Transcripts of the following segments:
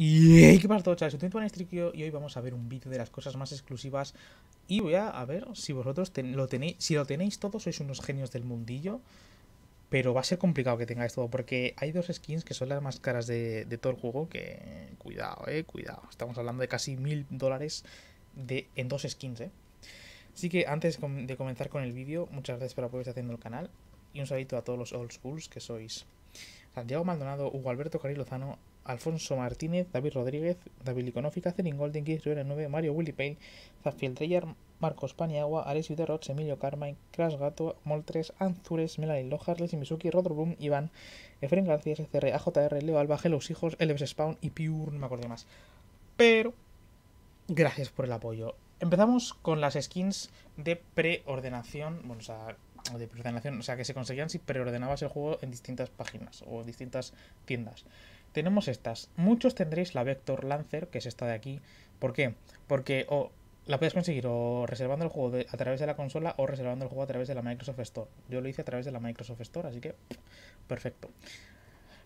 Y qué pasa chavales, soy y hoy vamos a ver un vídeo de las cosas más exclusivas y voy a, ver si vosotros lo tenéis, si lo tenéis todos sois unos genios del mundillo, pero va a ser complicado que tengáis todo porque hay dos skins que son las más caras de, todo el juego que cuidado, eh, cuidado, estamos hablando de casi mil dólares en dos skins, eh. Así que antes de comenzar con el vídeo, muchas gracias por apoyar haciendo el canal y un saludo a todos los old schools que sois Santiago Maldonado, Hugo Alberto Carrillo Lozano, Alfonso Martínez, David Rodríguez, David Liconófica, Cacerín Golden, Kiss Rivera 9, Mario Willy Payne, Zafiel Treyer, Marcos Paniagua, Ares Uderrots, Emilio Carmine, Crash Gato, Moltres, Anzures, Melanie Lojas, Leslie Mizuki, Rodro Iván, Efren García, SCR, AJR, Leo Alba, Los Hijos, Elves Spawn y Pure, no me acuerdo más. Pero, gracias por el apoyo. Empezamos con las skins de preordenación, bueno, o sea, de preordenación, o sea, que se conseguían si preordenabas el juego en distintas páginas o en distintas tiendas. Tenemos estas. Muchos tendréis la Vector Lancer, que es esta de aquí. ¿Por qué? Porque o la puedes conseguir o reservando el juego a través de la consola o reservando el juego a través de la Microsoft Store. Yo lo hice a través de la Microsoft Store, así que perfecto.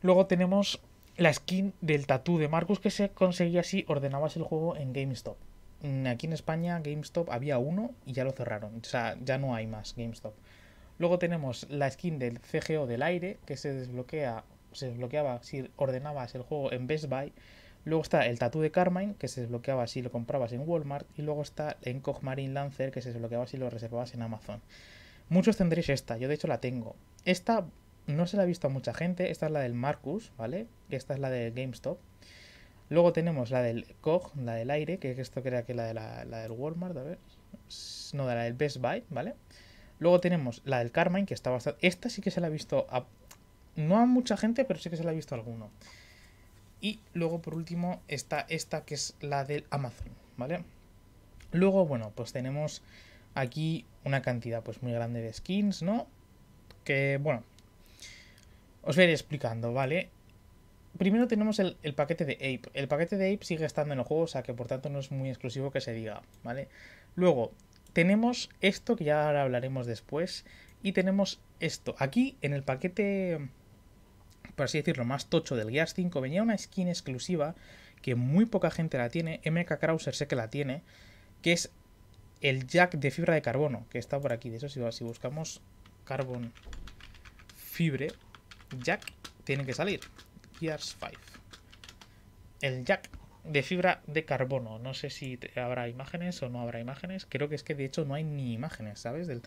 Luego tenemos la skin del tatú de Marcus que se conseguía si ordenabas el juego en GameStop mm, aquí en España GameStop había uno y ya lo cerraron. O sea, ya no hay más GameStop. Luego tenemos la skin del CGO del aire, que se desbloquea, se desbloqueaba si ordenabas el juego en Best Buy. Luego está el tatu de Carmine, que se desbloqueaba si lo comprabas en Walmart. Y luego está el en Marine Lancer, que se desbloqueaba si lo reservabas en Amazon. Muchos tendréis esta, yo de hecho la tengo. Esta no se la ha visto a mucha gente, esta es la del Marcus, ¿vale? Esta es la de GameStop. Luego tenemos la del Koch, la del aire, que esto crea que la, de la, la del Walmart, a ver. No, de la del Best Buy, ¿vale? Luego tenemos la del Carmine, que está bastante... Esta sí que se la ha visto a... No a mucha gente, pero sí que se la ha visto a alguno. Y luego, por último, está esta, que es la del Amazon, ¿vale? Luego, bueno, pues tenemos aquí una cantidad pues muy grande de skins, ¿no? Que, bueno, os voy a ir explicando, ¿vale? Primero tenemos el, el, paquete de Ape. El paquete de Ape sigue estando en el juego, o sea que por tanto no es muy exclusivo que se diga, ¿vale? Luego, tenemos esto, que ya hablaremos después, y tenemos esto. Aquí, en el paquete, por así decirlo, más tocho del Gears 5, venía una skin exclusiva que muy poca gente la tiene, MK Krauser sé que la tiene, que es el jack de fibra de carbono, que está por aquí. De eso, si buscamos carbon fibre, jack, tiene que salir. Gears 5. El jack de fibra de carbono. No sé si habrá imágenes o no habrá imágenes. Creo que es que de hecho no hay ni imágenes, ¿sabes? Del,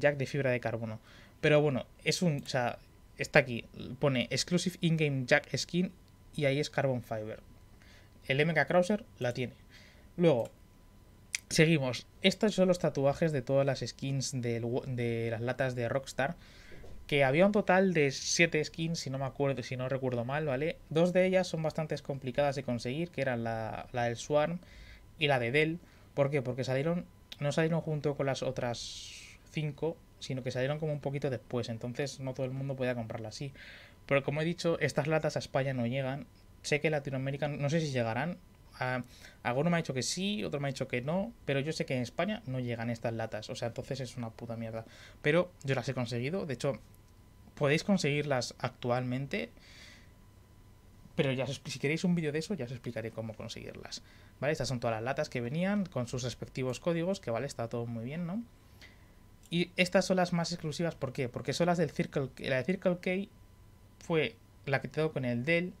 jack de fibra de carbono. Pero bueno, es un. O sea, está aquí. Pone Exclusive In-Game Jack Skin y ahí es Carbon Fiber. El MK Krauser la tiene. Luego, seguimos. Estos son los tatuajes de todas las skins de las latas de Rockstar que había un total de 7 skins, si no me acuerdo, si no recuerdo mal, ¿vale? Dos de ellas son bastante complicadas de conseguir, que eran la, del Swarm y la de Dell. ¿Por qué? Porque salieron, no salieron junto con las otras 5, sino que salieron como un poquito después, entonces no todo el mundo podía comprarla así. Pero como he dicho, estas latas a España no llegan. Sé que Latinoamérica, no sé si llegarán. alguno me ha dicho que sí, otro me ha dicho que no, pero yo sé que en España no llegan estas latas, o sea, entonces es una puta mierda. Pero yo las he conseguido, de hecho, podéis conseguirlas actualmente, pero ya si queréis un vídeo de eso ya os explicaré cómo conseguirlas. ¿Vale? Estas son todas las latas que venían con sus respectivos códigos, que vale, está todo muy bien, ¿no? Y estas son las más exclusivas, ¿por qué? Porque son las del Circle La de Circle K fue la que te con el Dell,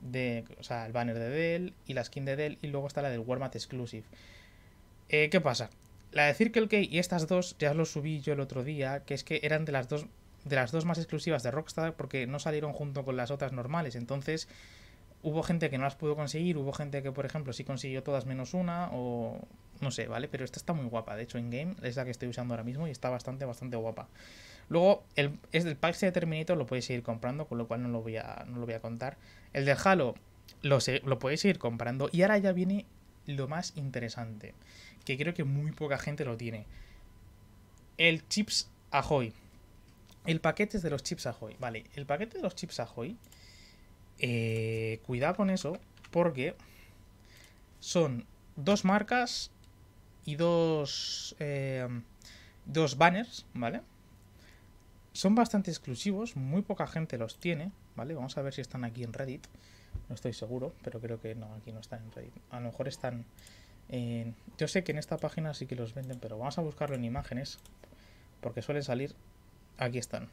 de, o sea, el banner de Dell y la skin de Dell, y luego está la del Walmart Exclusive. Eh, ¿Qué pasa? La de Circle K y estas dos ya lo subí yo el otro día, que es que eran de las dos de las dos más exclusivas de Rockstar porque no salieron junto con las otras normales. Entonces hubo gente que no las pudo conseguir, hubo gente que por ejemplo sí consiguió todas menos una o no sé, ¿vale? Pero esta está muy guapa, de hecho en game es la que estoy usando ahora mismo y está bastante, bastante guapa. Luego, el, es del pack de Terminator lo podéis seguir comprando, con lo cual no lo voy a, no lo voy a contar. El del Halo lo, lo podéis ir comprando y ahora ya viene lo más interesante, que creo que muy poca gente lo tiene. El Chips Ahoy. El paquete de los chips Ahoy. Vale, el paquete de los chips Ahoy. Eh, cuidado con eso, porque son dos marcas y dos, eh, dos banners, ¿vale? Son bastante exclusivos, muy poca gente los tiene, ¿vale? Vamos a ver si están aquí en Reddit. No estoy seguro, pero creo que no, aquí no están en Reddit. A lo mejor están... yo sé que en esta página sí que los venden, pero vamos a buscarlo en imágenes, porque suelen salir Aquí están.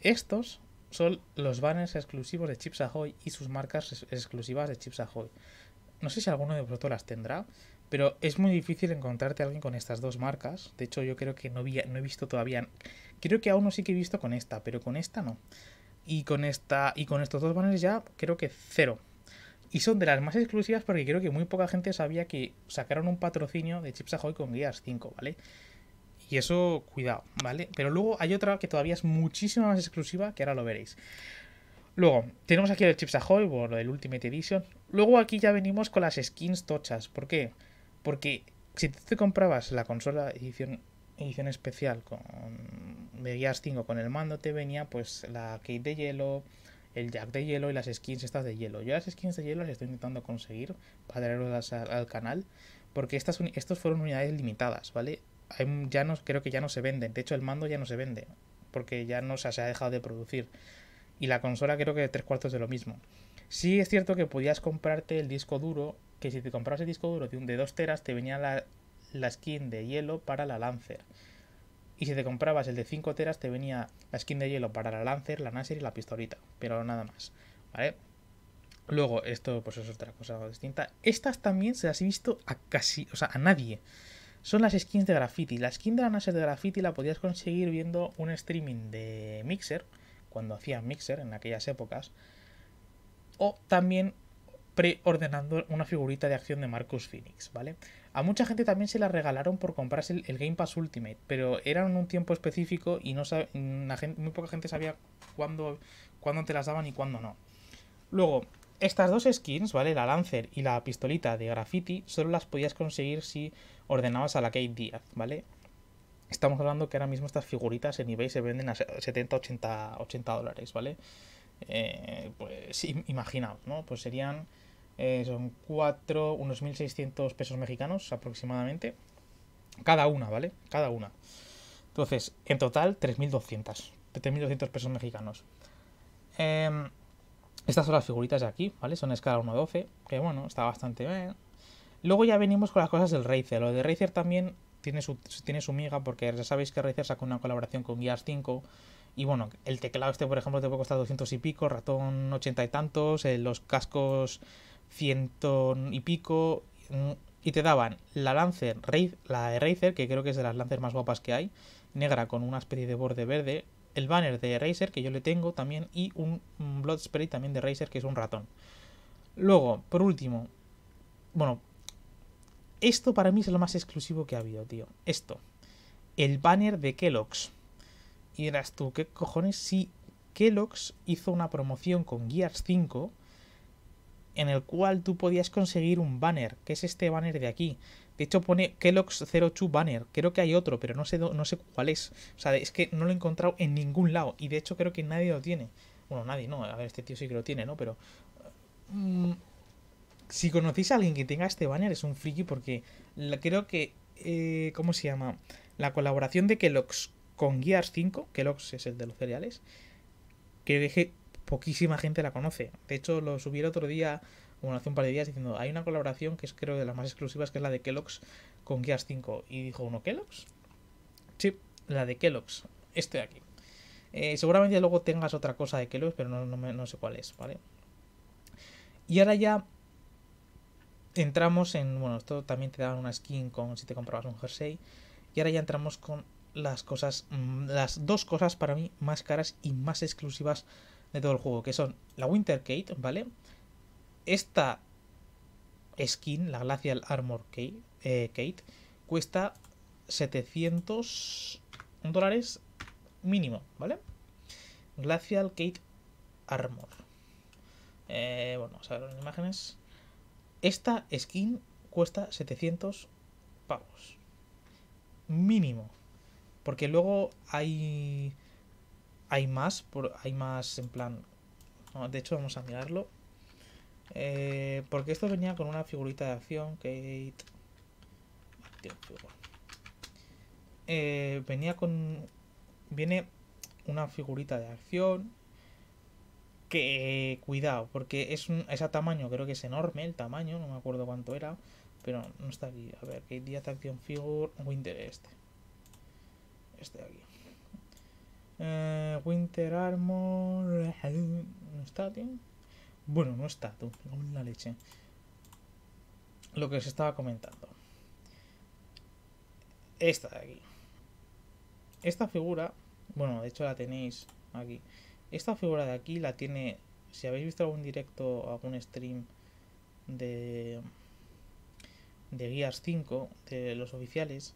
Estos son los banners exclusivos de Chips Ahoy y sus marcas exclusivas de Chips Ahoy. No sé si alguno de vosotros las tendrá, pero es muy difícil encontrarte a alguien con estas dos marcas. De hecho, yo creo que no, he visto todavía. Creo que aún no sí que he visto con esta, pero con esta no. Y con esta. Y con estos dos banners ya creo que cero. Y son de las más exclusivas porque creo que muy poca gente sabía que sacaron un patrocinio de Chips Ahoy con Guías 5, ¿vale? Y eso, cuidado, ¿vale? Pero luego hay otra que todavía es muchísimo más exclusiva, que ahora lo veréis. Luego, tenemos aquí el Chips Ahoy, o el Ultimate Edition. Luego aquí ya venimos con las skins tochas. ¿Por qué? Porque si tú te comprabas la consola edición, edición especial con de Gears 5 con el mando, te venía pues la Kate de hielo, el Jack de hielo y las skins estas de hielo. Yo las skins de hielo las estoy intentando conseguir para traerlas al, al canal, porque estas, estos fueron unidades limitadas, ¿vale? ya no, creo que ya no se venden. De hecho, el mando ya no se vende, porque ya no se ha dejado de producir. Y la consola creo que tres cuartos de lo mismo. Sí es cierto que podías comprarte el disco duro, que si te comprabas el disco duro de, un, de 2 teras te venía la, skin de hielo para la Lancer. Y si te comprabas el de 5 teras, te venía la skin de hielo para la Lancer, la Nasser y la pistolita. Pero nada más. ¿Vale? Luego, esto pues es otra cosa distinta. Estas también se las he visto a casi, o sea, a nadie son las skins de graffiti. La skin de la NASA de graffiti la podías conseguir viendo un streaming de Mixer, cuando hacían Mixer en aquellas épocas, o también preordenando una figurita de acción de Marcus Phoenix, ¿vale? A mucha gente también se la regalaron por comprarse el, Game Pass Ultimate, pero era en un tiempo específico y no gente, muy poca gente sabía cuándo, cuándo te las daban y cuándo no. Luego, estas dos skins, ¿vale? La Lancer y la pistolita de graffiti, solo las podías conseguir si ordenabas a la Kate Díaz, ¿vale? Estamos hablando que ahora mismo estas figuritas en eBay se venden a 70, 80, dólares, ¿vale? Eh, pues imaginaos, ¿no? Pues serían, eh, son cuatro unos 1.600 pesos mexicanos aproximadamente. Cada una, ¿vale? Cada una. Entonces, en total, 3.200. 3.200 pesos mexicanos. Em, estas son las figuritas de aquí, ¿vale? Son escala 1-12, que bueno, está bastante bien. Luego ya venimos con las cosas del Razer. Lo de Razer también tiene su, tiene miga, porque ya sabéis que Razer sacó una colaboración con Gears 5. Y bueno, el teclado este, por ejemplo, te puede costar 200 y pico, ratón 80 y tantos, eh, los cascos 100 y pico. Y te daban la Lancer, la de Razer, que creo que es de las lanzas más guapas que hay, negra con una especie de borde verde, el banner de Razer, que yo le tengo también, y un, Blood Spray también de Razer, que es un ratón. Luego, por último, bueno, esto para mí es lo más exclusivo que ha habido, tío. Esto, el banner de Kellogg's. Y dirás tú, ¿qué cojones? Si Kellogg's hizo una promoción con Gears 5 en el cual tú podías conseguir un banner, que es este banner de aquí. De hecho pone Kellogg's 02 Banner, creo que hay otro, pero no sé, no sé cuál es. O sea, es que no lo he encontrado en ningún lado y de hecho creo que nadie lo tiene. Bueno, nadie, no, a ver, este tío sí que lo tiene, ¿no? Pero... Mm, si conocéis a alguien que tenga este banner es un friki porque creo que... Eh, ¿Cómo se llama? La colaboración de Kellogg's con Gears 5, Kellogg's es el de los cereales, que deje poquísima gente la conoce. De hecho, lo subí el otro día, bueno, hace un par de días, diciendo, hay una colaboración que es creo de las más exclusivas, que es la de Kellogg's con Gears 5. Y dijo uno, ¿Kellogg's? Sí, la de Kellogg's, este de aquí. Eh, seguramente luego tengas otra cosa de Kellogg's, pero no, no sé cuál es, ¿vale? Y ahora ya entramos en, bueno, esto también te daban una skin con si te comprabas un jersey. Y ahora ya entramos con las cosas, mm, las dos cosas para mí más caras y más exclusivas de todo el juego, que son la Winter Kate, ¿vale? Esta skin, la Glacial Armor Kate, eh, cuesta 700 dólares mínimo, ¿vale? Glacial Kate Armor. Eh, bueno, vamos a ver las imágenes. Esta skin cuesta 700 pavos. Mínimo. Porque luego hay hay más, por, hay más en plan... de hecho, vamos a mirarlo. Eh, porque esto venía con una figurita de acción, Kate... Ah, eh, venía con... Viene una figurita de acción. Que... Cuidado, porque es, un, tamaño, creo que es enorme el tamaño, no me acuerdo cuánto era. Pero no está aquí. A ver, Kate Diaz acción Figure Winter este. Este de aquí. Eh, Winter Armor. ¿No eh, está, tío? Bueno, no está, tú. la leche. Lo que os estaba comentando. Esta de aquí. Esta figura. Bueno, de hecho la tenéis aquí. Esta figura de aquí la tiene. Si habéis visto algún directo, algún stream de. de Gears 5, de los oficiales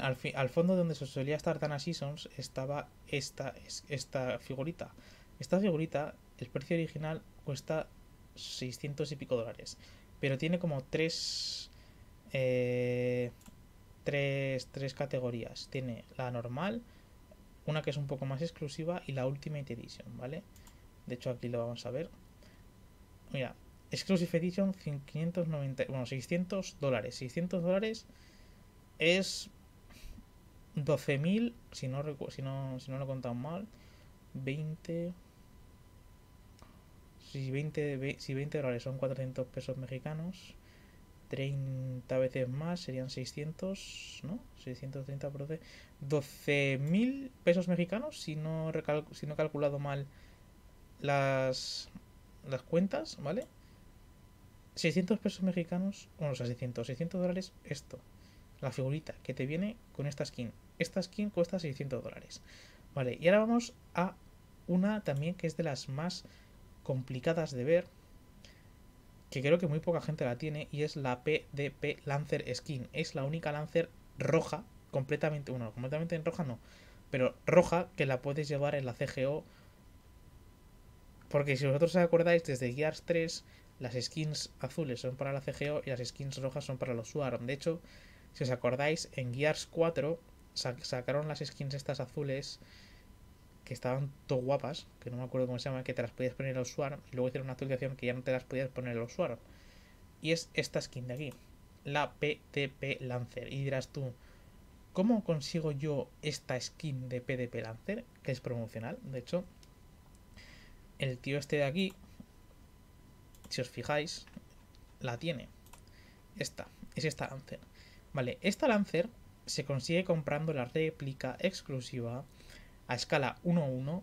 al, fondo donde se solía estar Dana Seasons estaba esta, esta figurita. Esta figurita, el precio original cuesta 600 y pico dólares, pero tiene como tres, eh, tres, tres categorías. Tiene la normal, una que es un poco más exclusiva y la Ultimate Edition, ¿vale? De hecho aquí lo vamos a ver. Mira, Exclusive Edition 590, bueno, 600 dólares. 600 dólares es 12.000, si no, si, no, lo he contado mal, 20... Si 20, dólares son 400 pesos mexicanos, 30 veces más serían 600, ¿no? 630 12.000 pesos mexicanos, si no, si no he calculado mal las, las cuentas, ¿vale? 600 pesos mexicanos, bueno, o 600, 600 dólares, esto, la figurita que te viene con esta skin. Esta skin cuesta 600 dólares. Vale, y ahora vamos a una también que es de las más complicadas de ver, que creo que muy poca gente la tiene, y es la PDP Lancer Skin. Es la única Lancer roja, completamente, bueno, completamente en roja no, pero roja que la puedes llevar en la CGO. Porque si vosotros os acordáis, desde Gears 3 las skins azules son para la CGO y las skins rojas son para los Swarm. De hecho, si os acordáis, en Gears 4 sacaron las skins estas azules que estaban todo guapas, que no me acuerdo cómo se llama, que te las podías poner al usuario y luego hicieron una actualización que ya no te las podías poner al usuario Y es esta skin de aquí, la PDP Lancer. Y dirás tú, ¿cómo consigo yo esta skin de PDP Lancer? Que es promocional, de hecho. El tío este de aquí, si os fijáis, la tiene. Esta, es esta Lancer. Vale, esta Lancer se consigue comprando la réplica exclusiva a escala 1-1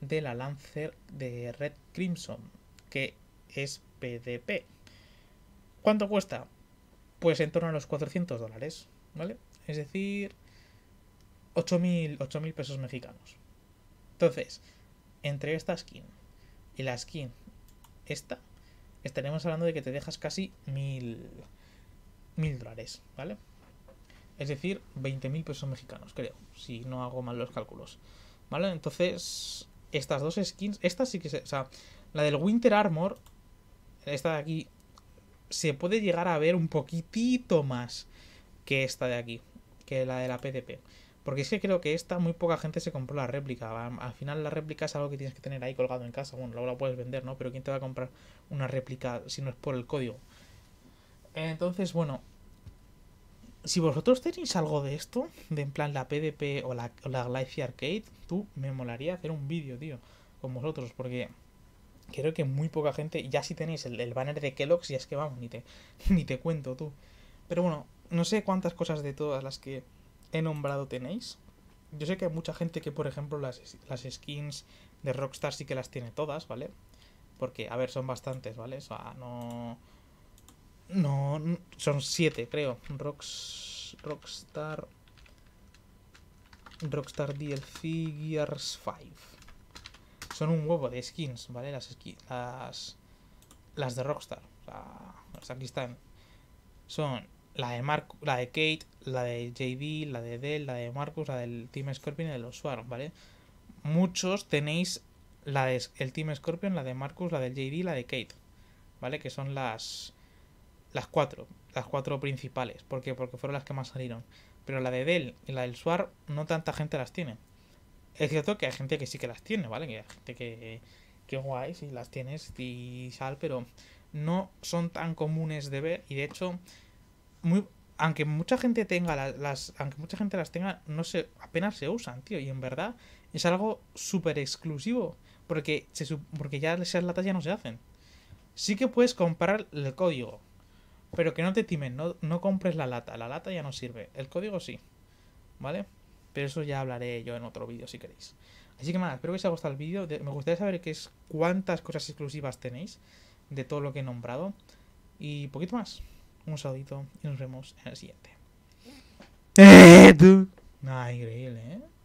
de la Lancer de Red Crimson, que es PDP. ¿Cuánto cuesta? Pues en torno a los 400 dólares, ¿vale? Es decir, 8.000 pesos mexicanos. Entonces, entre esta skin y la skin esta, estaremos hablando de que te dejas casi 1.000 dólares, ¿vale? es decir, 20.000 pesos mexicanos, creo, si no hago mal los cálculos. ¿Vale? Entonces, estas dos skins, esta sí que se... O sea, la del Winter Armor, esta de aquí, se puede llegar a ver un poquitito más que esta de aquí, que la de la PDP. Porque es que creo que esta muy poca gente se compró la réplica. Al final la réplica es algo que tienes que tener ahí colgado en casa. Bueno, luego la puedes vender, ¿no? Pero ¿quién te va a comprar una réplica si no es por el código? Entonces, bueno, si vosotros tenéis algo de esto, de en plan la PDP o la, o Arcade, tú me molaría hacer un vídeo, tío, con vosotros, porque creo que muy poca gente, ya si tenéis el, banner de Kellogg's, ya es que vamos, ni te, ni te cuento tú. Pero bueno, no sé cuántas cosas de todas las que he nombrado tenéis. Yo sé que hay mucha gente que, por ejemplo, las, las skins de Rockstar sí que las tiene todas, ¿vale? Porque, a ver, son bastantes, ¿vale? O sea, no no, son siete, creo. Rocks, Rockstar... Rockstar DLC figures 5. Son un huevo de skins, ¿vale? Las skins... Las, las de Rockstar. O sea, aquí están. Son la de, Mark, la de Kate, la de JD, la de Dell, la de Marcus, la del Team Scorpion y de los Swarm, ¿vale? Muchos tenéis la del Team Scorpion, la de Marcus, la del JD y la de Kate, ¿vale? Que son las las cuatro, las cuatro principales, porque porque fueron las que más salieron. Pero la de Dell y la del Suar no tanta gente las tiene. Es cierto que hay gente que sí que las tiene, ¿vale? Que hay gente que, que guay, si las tienes y sal, pero no son tan comunes de ver y de hecho, muy, aunque mucha gente tenga las, aunque mucha gente las tenga, no sé, apenas se usan, tío, y en verdad es algo súper exclusivo, porque, porque ya esas latas ya no se hacen. Sí que puedes comprar el código, pero que no te timen, no, compres la lata. La lata ya no sirve. El código sí. ¿Vale? Pero eso ya hablaré yo en otro vídeo si queréis. Así que nada, espero que os haya gustado el vídeo. Me gustaría saber qué es cuántas cosas exclusivas tenéis de todo lo que he nombrado. Y poquito más. Un saludito y nos vemos en el siguiente. ¡Eh, tú! Ah, increíble, ¿eh?